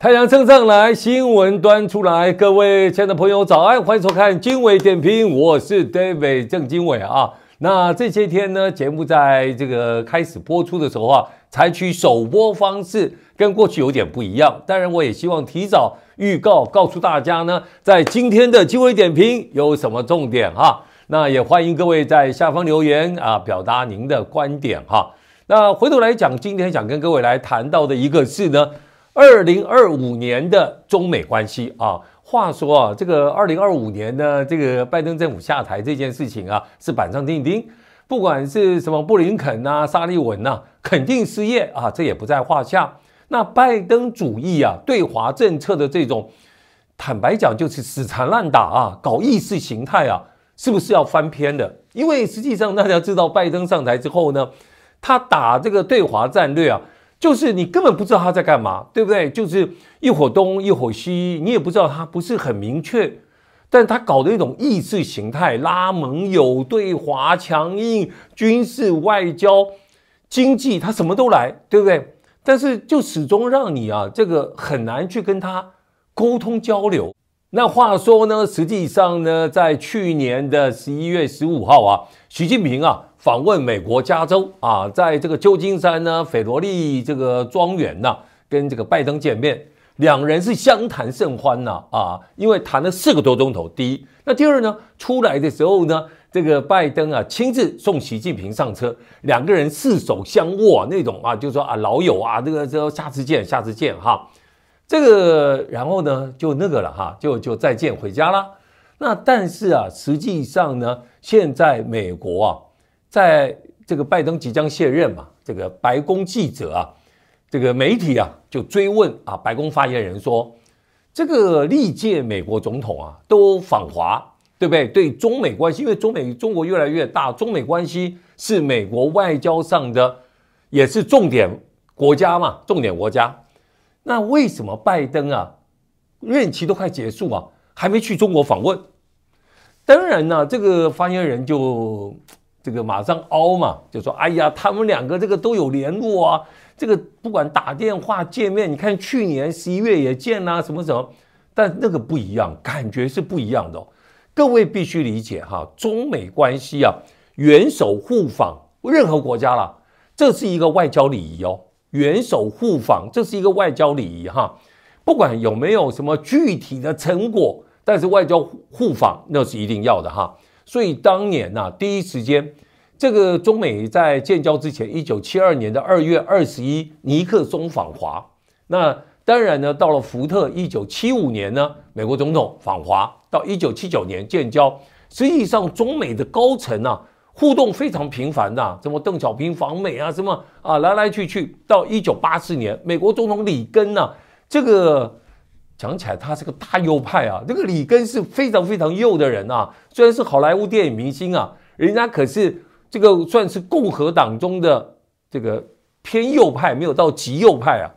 太阳升上来，新闻端出来，各位亲爱的朋友，早安，欢迎收看经纬点评，我是 David 郑经纬啊。那这些天呢，节目在这个开始播出的时候啊，采取首播方式，跟过去有点不一样。当然，我也希望提早预告，告诉大家呢，在今天的经纬点评有什么重点哈。那也欢迎各位在下方留言啊，表达您的观点哈。那回头来讲，今天想跟各位来谈到的一个事呢。二零二五年的中美关系啊，话说啊，这个二零二五年呢，这个拜登政府下台这件事情啊，是板上钉钉。不管是什么布林肯呐、沙利文呐，肯定失业啊，这也不在话下。那拜登主义啊，对华政策的这种，坦白讲就是死缠烂打啊，搞意识形态啊，是不是要翻篇的？因为实际上大家知道，拜登上台之后呢，他打这个对华战略啊。就是你根本不知道他在干嘛，对不对？就是一会儿东一会儿西，你也不知道他不是很明确，但他搞的一种意识形态、拉盟友、对华强硬、军事、外交、经济，他什么都来，对不对？但是就始终让你啊，这个很难去跟他沟通交流。那话说呢，实际上呢，在去年的十一月十五号啊，习近平啊。访问美国加州啊，在这个旧金山呢，斐罗利这个庄园呢，跟这个拜登见面，两人是相谈甚欢呐啊，因为谈了四个多钟头。第一，那第二呢，出来的时候呢，这个拜登啊亲自送习近平上车，两个人四手相握那种啊，就说啊老友啊，这个这后下次见，下次见哈。这个然后呢就那个了哈，就就再见回家了。那但是啊，实际上呢，现在美国啊。在这个拜登即将卸任嘛，这个白宫记者啊，这个媒体啊就追问啊，白宫发言人说，这个历届美国总统啊都访华，对不对？对中美关系，因为中美中国越来越大，中美关系是美国外交上的也是重点国家嘛，重点国家。那为什么拜登啊任期都快结束啊，还没去中国访问？当然呢，这个发言人就。这个马上凹嘛，就说哎呀，他们两个这个都有联络啊，这个不管打电话见面，你看去年十一月也见啦，什么什么，但那个不一样，感觉是不一样的。各位必须理解哈，中美关系啊，元首互访，任何国家啦，这是一个外交礼仪哦，元首互访这是一个外交礼仪哈，不管有没有什么具体的成果，但是外交互访那是一定要的哈。所以当年呐，第一时间，这个中美在建交之前，一九七二年的二月二十一，尼克松访华。那当然呢，到了福特一九七五年呢，美国总统访华，到一九七九年建交。实际上，中美的高层啊，互动非常频繁啊，什么邓小平访美啊，什么啊，来来去去。到一九八四年，美国总统里根呢，这个。讲起来，他是个大右派啊！这个里根是非常非常右的人啊，虽然是好莱坞电影明星啊，人家可是这个算是共和党中的这个偏右派，没有到极右派啊。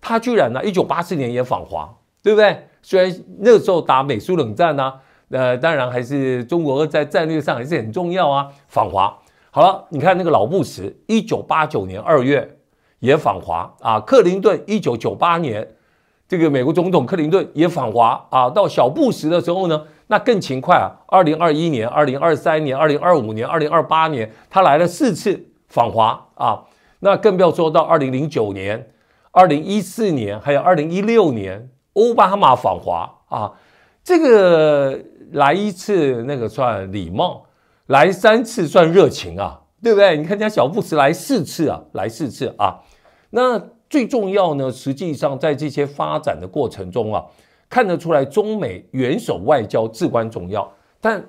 他居然呢，一九八四年也访华，对不对？虽然那时候打美苏冷战呢，呃，当然还是中国在战略上还是很重要啊。访华好了，你看那个老布什，一九八九年二月也访华啊。克林顿一九九八年。这个美国总统克林顿也访华啊，到小布什的时候呢，那更勤快啊。二零二一年、二零二三年、二零二五年、二零二八年，他来了四次访华啊。那更不要说到二零零九年、二零一四年，还有二零一六年，奥巴马访华啊。这个来一次那个算礼貌，来三次算热情啊，对不对？你看人家小布什来四次啊，来四次啊，那。最重要呢，实际上在这些发展的过程中啊，看得出来中美元首外交至关重要。但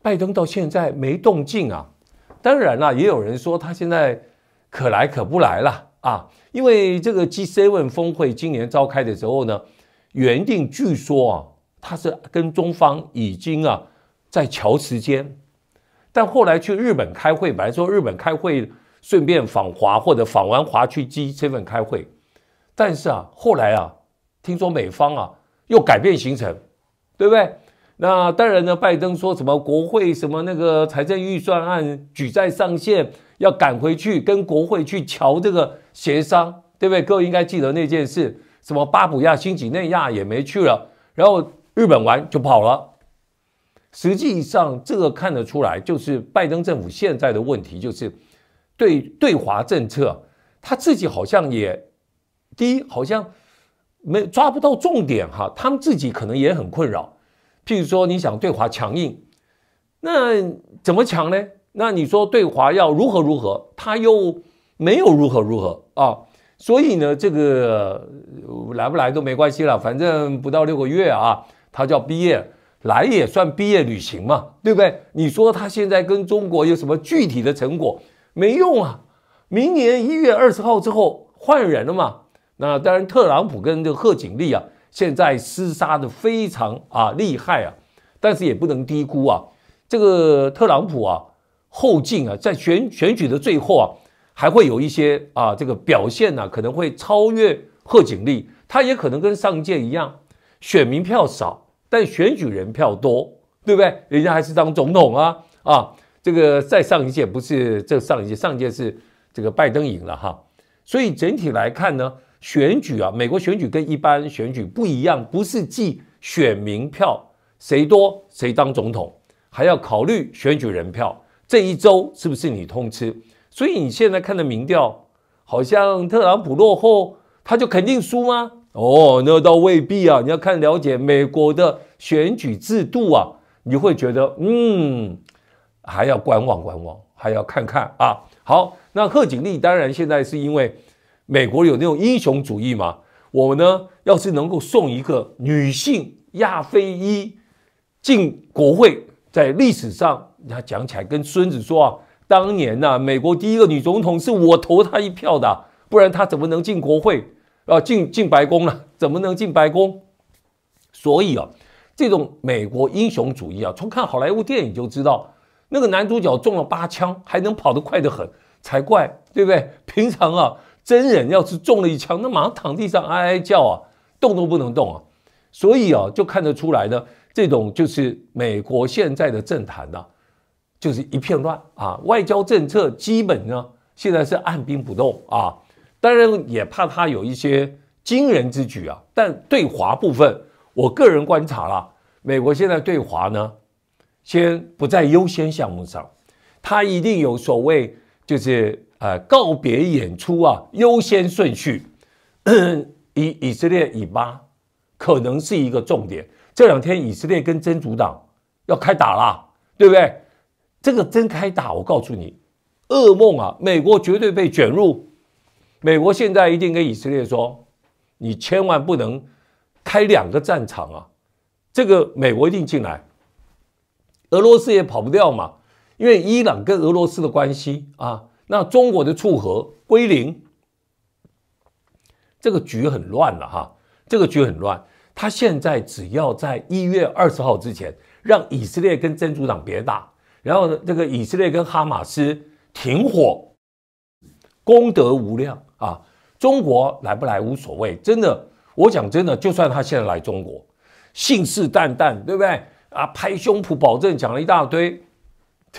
拜登到现在没动静啊。当然啦，也有人说他现在可来可不来了啊，因为这个 G7 峰会今年召开的时候呢，原定据说啊，他是跟中方已经啊在调时间，但后来去日本开会，本来说日本开会。顺便访华或者访完华去基这份开会，但是啊，后来啊，听说美方啊又改变行程，对不对？那当然呢，拜登说什么国会什么那个财政预算案举债上限要赶回去跟国会去瞧这个协商，对不对？各位应该记得那件事，什么巴布亚新几内亚也没去了，然后日本完就跑了。实际上，这个看得出来，就是拜登政府现在的问题就是。对对华政策，他自己好像也第一好像没抓不到重点哈，他们自己可能也很困扰。譬如说，你想对华强硬，那怎么强呢？那你说对华要如何如何，他又没有如何如何啊？所以呢，这个来不来都没关系了，反正不到六个月啊，他叫毕业，来也算毕业旅行嘛，对不对？你说他现在跟中国有什么具体的成果？没用啊！明年一月二十号之后换人了嘛？那当然，特朗普跟这个贺锦丽啊，现在厮杀的非常啊厉害啊，但是也不能低估啊这个特朗普啊后劲啊，在选选举的最后啊，还会有一些啊这个表现呢，可能会超越贺锦丽。他也可能跟上届一样，选民票少，但选举人票多，对不对？人家还是当总统啊啊！这个再上一届不是这上一届，上一届是这个拜登赢了哈，所以整体来看呢，选举啊，美国选举跟一般选举不一样，不是计选民票谁多谁当总统，还要考虑选举人票这一周是不是你通吃，所以你现在看的民调好像特朗普落后，他就肯定输吗？哦，那倒未必啊，你要看了解美国的选举制度啊，你会觉得嗯。还要观望观望，还要看看啊。好，那贺锦丽当然现在是因为美国有那种英雄主义嘛。我呢，要是能够送一个女性亚非裔进国会，在历史上，你要讲起来跟孙子说啊，当年呢，美国第一个女总统是我投她一票的，不然她怎么能进国会啊？进进白宫了，怎么能进白宫？所以啊，这种美国英雄主义啊，从看好莱坞电影就知道。那个男主角中了八枪，还能跑得快得很，才怪，对不对？平常啊，真人要是中了一枪，那马上躺地上哀哀叫啊，动都不能动啊。所以啊，就看得出来呢，这种就是美国现在的政坛呢，就是一片乱啊。外交政策基本呢，现在是按兵不动啊，当然也怕他有一些惊人之举啊。但对华部分，我个人观察了，美国现在对华呢。先不在优先项目上，他一定有所谓，就是呃告别演出啊，优先顺序，以以色列以巴可能是一个重点。这两天以色列跟真主党要开打啦，对不对？这个真开打，我告诉你，噩梦啊！美国绝对被卷入。美国现在一定跟以色列说，你千万不能开两个战场啊！这个美国一定进来。俄罗斯也跑不掉嘛，因为伊朗跟俄罗斯的关系啊，那中国的促和归零，这个局很乱了哈，这个局很乱。他现在只要在一月二十号之前让以色列跟真主党别打，然后呢，这个以色列跟哈马斯停火，功德无量啊！中国来不来无所谓，真的，我讲真的，就算他现在来中国，信誓旦旦，对不对？啊！拍胸脯保证讲了一大堆，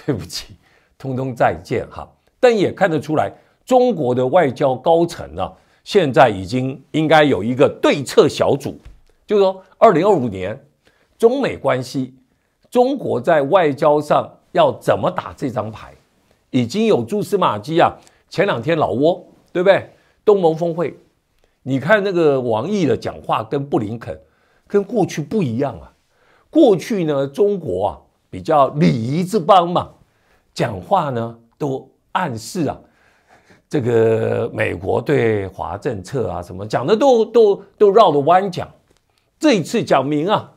对不起，通通再见哈。但也看得出来，中国的外交高层呢，现在已经应该有一个对策小组，就是说，二零二五年中美关系，中国在外交上要怎么打这张牌，已经有蛛丝马迹啊。前两天老挝对不对？东盟峰会，你看那个王毅的讲话跟布林肯跟过去不一样啊。过去呢，中国啊比较礼仪之邦嘛，讲话呢都暗示啊，这个美国对华政策啊什么讲的都都都绕着弯讲。这一次讲明啊，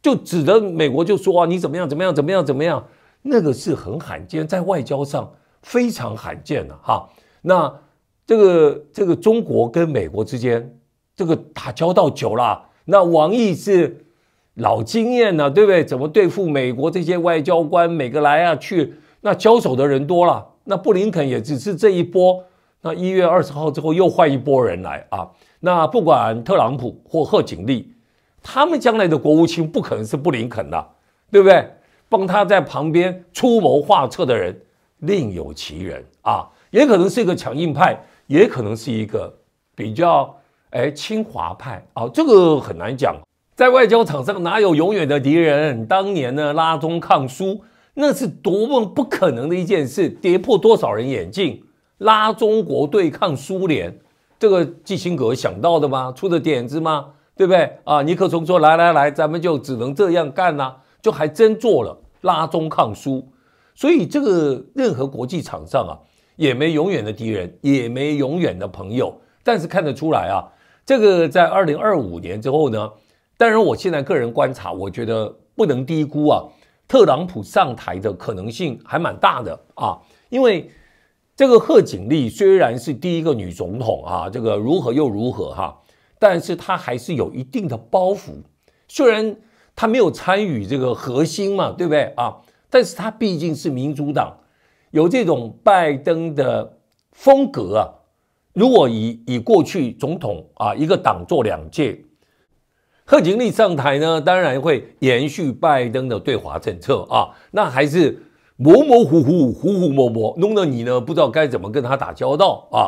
就指着美国就说啊，你怎么样怎么样怎么样怎么样，那个是很罕见，在外交上非常罕见的哈。那这个这个中国跟美国之间这个打交道久了，那王毅是。老经验呢，对不对？怎么对付美国这些外交官，每个来啊去，那交手的人多了。那布林肯也只是这一波，那一月二十号之后又换一波人来啊。那不管特朗普或贺锦丽，他们将来的国务卿不可能是布林肯的，对不对？帮他在旁边出谋划策的人另有其人啊，也可能是一个强硬派，也可能是一个比较哎清华派啊，这个很难讲。在外交场上，哪有永远的敌人？当年呢，拉中抗苏，那是多么不可能的一件事，跌破多少人眼镜！拉中国对抗苏联，这个基辛格想到的吗？出的点子吗？对不对？啊，尼克松说：“来来来，咱们就只能这样干啦！”就还真做了拉中抗苏。所以，这个任何国际场上啊，也没永远的敌人，也没永远的朋友。但是看得出来啊，这个在二零二五年之后呢？当然，我现在个人观察，我觉得不能低估啊，特朗普上台的可能性还蛮大的啊，因为这个贺锦丽虽然是第一个女总统啊，这个如何又如何哈，但是她还是有一定的包袱，虽然她没有参与这个核心嘛，对不对啊？但是她毕竟是民主党，有这种拜登的风格啊。如果以以过去总统啊，一个党做两届。贺锦丽上台呢，当然会延续拜登的对华政策啊，那还是模模糊糊、糊糊摸摸，弄得你呢不知道该怎么跟他打交道啊。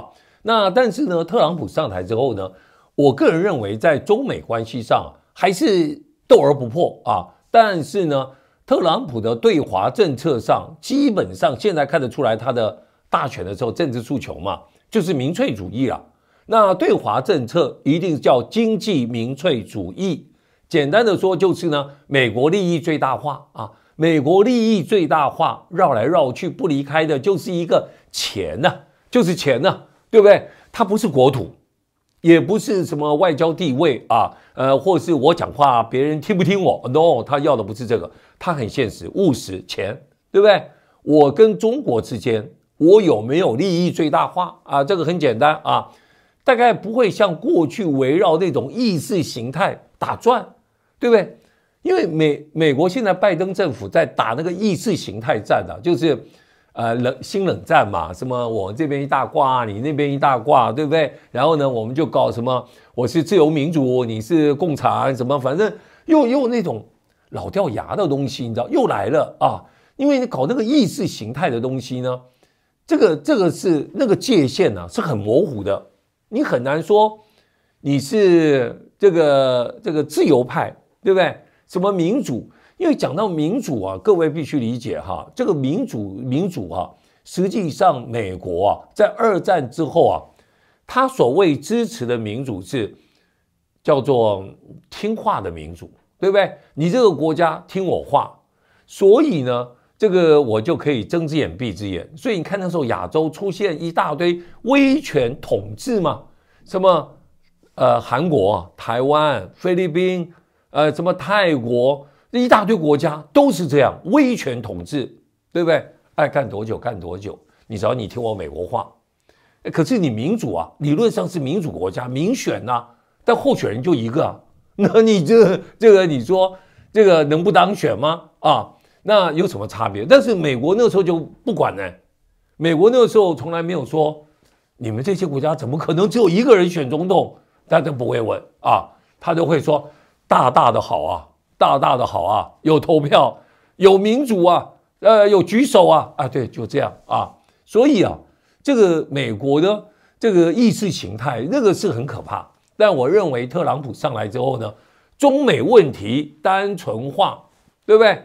那但是呢，特朗普上台之后呢，我个人认为在中美关系上还是斗而不破啊。但是呢，特朗普的对华政策上，基本上现在看得出来，他的大选的时候政治诉求嘛，就是民粹主义了。那对华政策一定叫经济民粹主义，简单的说就是呢，美国利益最大化啊，美国利益最大化，绕来绕去不离开的就是一个钱呢，就是钱呢，对不对？它不是国土，也不是什么外交地位啊，呃，或者是我讲话别人听不听我？No，他要的不是这个，他很现实务实，钱，对不对？我跟中国之间，我有没有利益最大化啊？这个很简单啊。大概不会像过去围绕那种意识形态打转，对不对？因为美美国现在拜登政府在打那个意识形态战啊，就是，呃冷新冷战嘛，什么我这边一大挂，你那边一大挂，对不对？然后呢，我们就搞什么我是自由民主，你是共产，什么反正又又那种老掉牙的东西，你知道又来了啊？因为你搞那个意识形态的东西呢，这个这个是那个界限呢是很模糊的。你很难说你是这个这个自由派，对不对？什么民主？因为讲到民主啊，各位必须理解哈，这个民主民主啊，实际上美国啊，在二战之后啊，他所谓支持的民主是叫做听话的民主，对不对？你这个国家听我话，所以呢。这个我就可以睁只眼闭只眼，所以你看那时候亚洲出现一大堆威权统治嘛，什么呃韩国、台湾、菲律宾，呃什么泰国，一大堆国家都是这样威权统治，对不对？爱干多久干多久，你只要你听我美国话，可是你民主啊，理论上是民主国家，民选呐，但候选人就一个，那你这这个你说这个能不当选吗？啊？那有什么差别？但是美国那时候就不管呢，美国那个时候从来没有说你们这些国家怎么可能只有一个人选总统，他都不会问啊，他都会说大大的好啊，大大的好啊，有投票，有民主啊，呃，有举手啊，啊，对，就这样啊。所以啊，这个美国的这个意识形态那个是很可怕。但我认为特朗普上来之后呢，中美问题单纯化，对不对？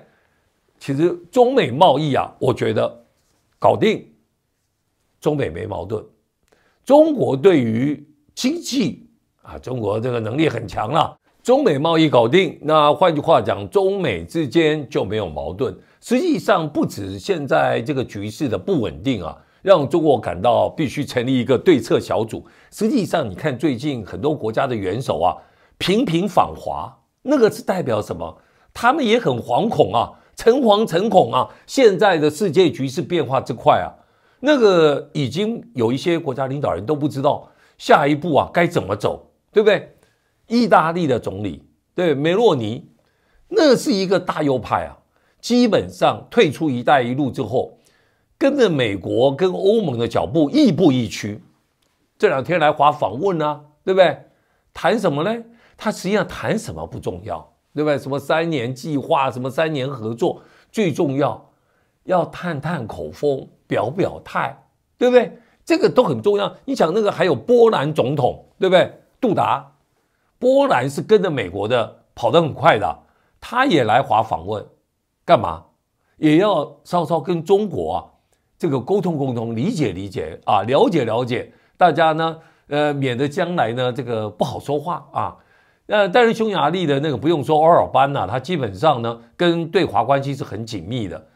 其实中美贸易啊，我觉得搞定，中美没矛盾。中国对于经济啊，中国这个能力很强了。中美贸易搞定，那换句话讲，中美之间就没有矛盾。实际上不止现在这个局势的不稳定啊，让中国感到必须成立一个对策小组。实际上你看，最近很多国家的元首啊，频频访华，那个是代表什么？他们也很惶恐啊。诚惶诚恐啊！现在的世界局势变化之快啊，那个已经有一些国家领导人都不知道下一步啊该怎么走，对不对？意大利的总理对梅洛尼，那是一个大右派啊，基本上退出“一带一路”之后，跟着美国跟欧盟的脚步亦步亦趋。这两天来华访问呢，对不对？谈什么嘞？他实际上谈什么不重要。对吧？什么三年计划，什么三年合作，最重要，要探探口风，表表态，对不对？这个都很重要。你想，那个还有波兰总统，对不对？杜达，波兰是跟着美国的，跑得很快的。他也来华访问，干嘛？也要稍稍跟中国这个沟通沟通，理解理解啊，了解了解。大家呢，呃，免得将来呢这个不好说话啊。呃，但是匈牙利的那个不用说，欧尔班呐，他基本上呢跟对华关系是很紧密的，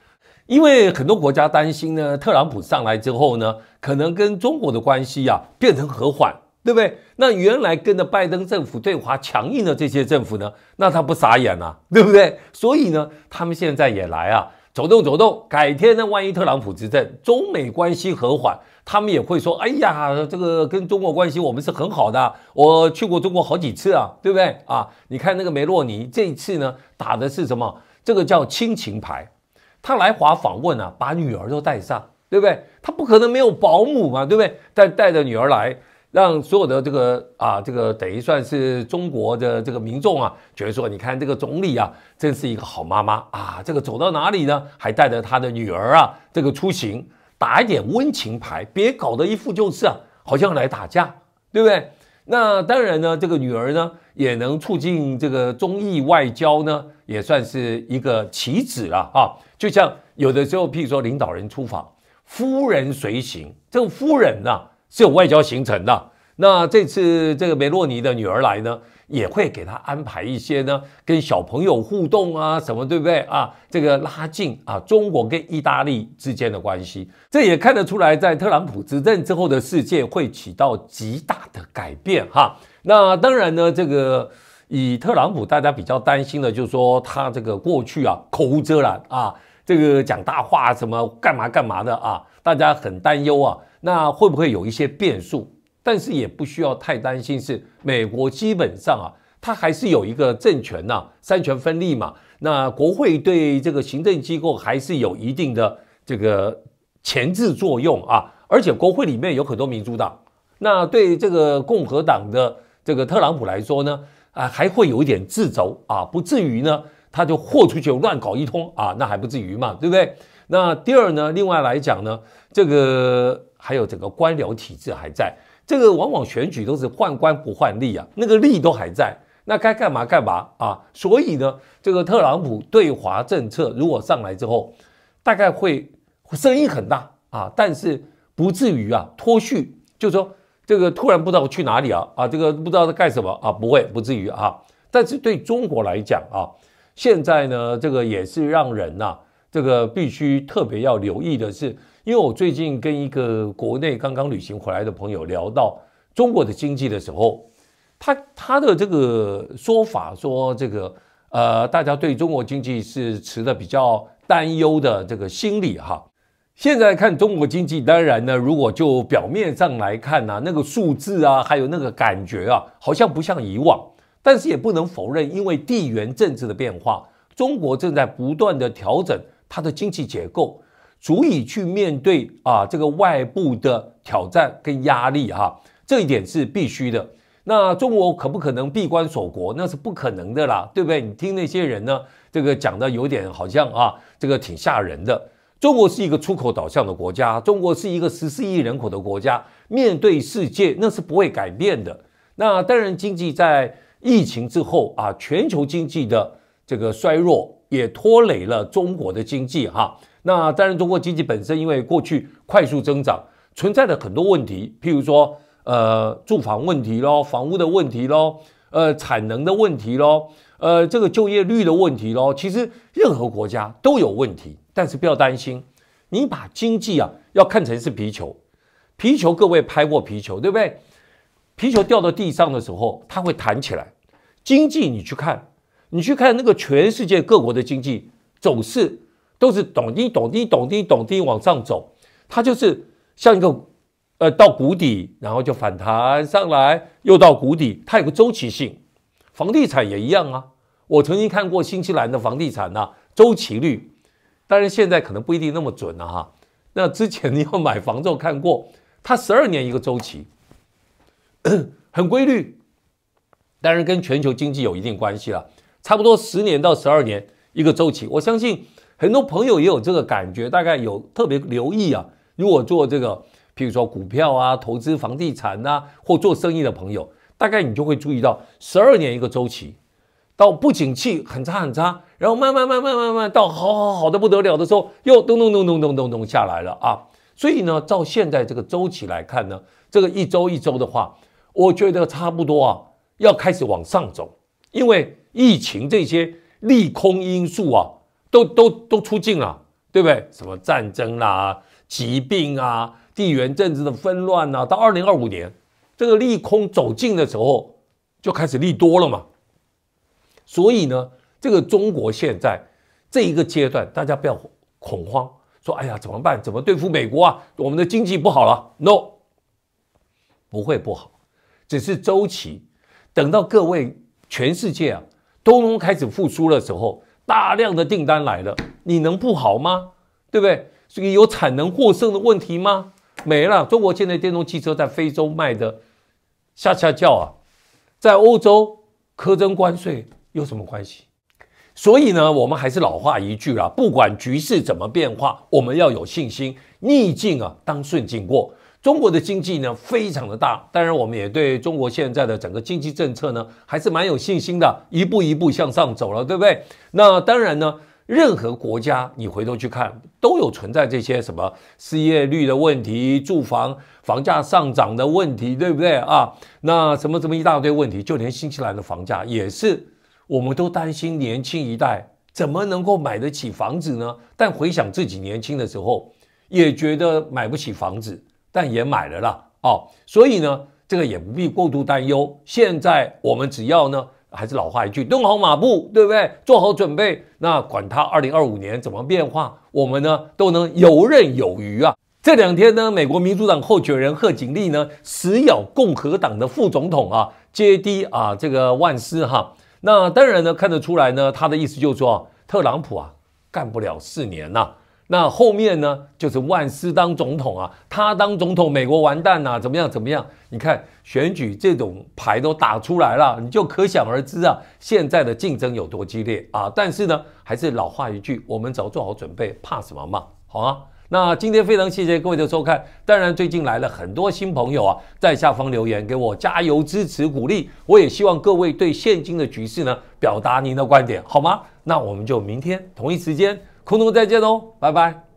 因为很多国家担心呢，特朗普上来之后呢，可能跟中国的关系啊变成和缓，对不对？那原来跟着拜登政府对华强硬的这些政府呢，那他不傻眼呐，对不对？所以呢，他们现在也来啊。走动走动，改天呢？万一特朗普执政，中美关系和缓，他们也会说：“哎呀，这个跟中国关系我们是很好的，我去过中国好几次啊，对不对？啊，你看那个梅洛尼这一次呢，打的是什么？这个叫亲情牌。他来华访问啊，把女儿都带上，对不对？他不可能没有保姆嘛，对不对？再带着女儿来。”让所有的这个啊，这个等于算是中国的这个民众啊，觉得说，你看这个总理啊，真是一个好妈妈啊！这个走到哪里呢，还带着他的女儿啊，这个出行打一点温情牌，别搞得一副就是啊，好像来打架，对不对？那当然呢，这个女儿呢，也能促进这个中意外交呢，也算是一个棋子了啊！就像有的时候，譬如说领导人出访，夫人随行，这个夫人呢。是有外交行程的。那这次这个梅洛尼的女儿来呢，也会给她安排一些呢，跟小朋友互动啊，什么对不对啊？这个拉近啊，中国跟意大利之间的关系，这也看得出来，在特朗普执政之后的世界会起到极大的改变哈。那当然呢，这个以特朗普，大家比较担心的，就是说他这个过去啊，口无遮拦啊，这个讲大话什么干嘛干嘛的啊，大家很担忧啊。那会不会有一些变数？但是也不需要太担心，是美国基本上啊，它还是有一个政权呐，三权分立嘛。那国会对这个行政机构还是有一定的这个前置作用啊。而且国会里面有很多民主党，那对这个共和党的这个特朗普来说呢，啊，还会有一点自轴啊，不至于呢，他就豁出去乱搞一通啊，那还不至于嘛，对不对？那第二呢，另外来讲呢，这个。还有整个官僚体制还在，这个往往选举都是换官不换吏啊，那个吏都还在，那该干嘛干嘛啊。所以呢，这个特朗普对华政策如果上来之后，大概会声音很大啊，但是不至于啊脱序，就是说这个突然不知道去哪里啊啊，这个不知道在干什么啊，不会不至于啊。但是对中国来讲啊，现在呢这个也是让人呐，这个必须特别要留意的是。因为我最近跟一个国内刚刚旅行回来的朋友聊到中国的经济的时候，他他的这个说法说这个呃，大家对中国经济是持的比较担忧的这个心理哈。现在看中国经济，当然呢，如果就表面上来看呢，那个数字啊，还有那个感觉啊，好像不像以往。但是也不能否认，因为地缘政治的变化，中国正在不断的调整它的经济结构。足以去面对啊这个外部的挑战跟压力哈，这一点是必须的。那中国可不可能闭关锁国？那是不可能的啦，对不对？你听那些人呢，这个讲的有点好像啊，这个挺吓人的。中国是一个出口导向的国家，中国是一个十四亿人口的国家，面对世界那是不会改变的。那当然，经济在疫情之后啊，全球经济的这个衰弱也拖累了中国的经济哈。那当然，中国经济本身因为过去快速增长，存在的很多问题，譬如说，呃，住房问题咯，房屋的问题咯，呃，产能的问题咯，呃，这个就业率的问题咯。其实任何国家都有问题，但是不要担心，你把经济啊要看成是皮球，皮球各位拍过皮球对不对？皮球掉到地上的时候它会弹起来，经济你去看，你去看那个全世界各国的经济走势。就是咚滴咚滴咚滴咚滴往上走，它就是像一个呃到谷底，然后就反弹上来，又到谷底，它有个周期性。房地产也一样啊，我曾经看过新西兰的房地产呢周期率，当然现在可能不一定那么准了哈。那之前你要买房之后看过，它十二年一个周期，很规律，但是跟全球经济有一定关系了，差不多十年到十二年一个周期，我相信。很多朋友也有这个感觉，大概有特别留意啊。如果做这个，譬如说股票啊、投资房地产啊，或做生意的朋友，大概你就会注意到，十二年一个周期，到不景气很差很差，然后慢慢慢慢慢慢到好好好的不得了的时候，又咚咚咚咚咚咚咚下来了啊。所以呢，照现在这个周期来看呢，这个一周一周的话，我觉得差不多啊，要开始往上走，因为疫情这些利空因素啊。都都都出境了，对不对？什么战争啦、疾病啊、地缘政治的纷乱啊，到二零二五年，这个利空走近的时候，就开始利多了嘛。所以呢，这个中国现在这一个阶段，大家不要恐慌，说哎呀怎么办？怎么对付美国啊？我们的经济不好了？No，不会不好，只是周期。等到各位全世界啊都开始复苏的时候。大量的订单来了，你能不好吗？对不对？所以有产能过剩的问题吗？没了。中国现在电动汽车在非洲卖的，下下叫啊，在欧洲苛征关税有什么关系？所以呢，我们还是老话一句啊，不管局势怎么变化，我们要有信心，逆境啊当顺境过。中国的经济呢非常的大，当然我们也对中国现在的整个经济政策呢还是蛮有信心的，一步一步向上走了，对不对？那当然呢，任何国家你回头去看都有存在这些什么失业率的问题、住房房价上涨的问题，对不对啊？那什么什么一大堆问题，就连新西兰的房价也是，我们都担心年轻一代怎么能够买得起房子呢？但回想自己年轻的时候，也觉得买不起房子。但也买了啦，哦，所以呢，这个也不必过度担忧。现在我们只要呢，还是老话一句，蹲好马步，对不对？做好准备，那管他二零二五年怎么变化，我们呢都能游刃有余啊。这两天呢，美国民主党候选人贺锦丽呢，死咬共和党的副总统啊，J.D. 啊，这个万斯哈。那当然呢，看得出来呢，他的意思就是说，特朗普啊，干不了四年啊。那后面呢？就是万斯当总统啊，他当总统，美国完蛋啊，怎么样？怎么样？你看选举这种牌都打出来了，你就可想而知啊，现在的竞争有多激烈啊！但是呢，还是老话一句，我们只要做好准备，怕什么嘛？好啊！那今天非常谢谢各位的收看。当然，最近来了很多新朋友啊，在下方留言给我加油、支持、鼓励。我也希望各位对现今的局势呢，表达您的观点，好吗？那我们就明天同一时间。空中再见喽，拜拜。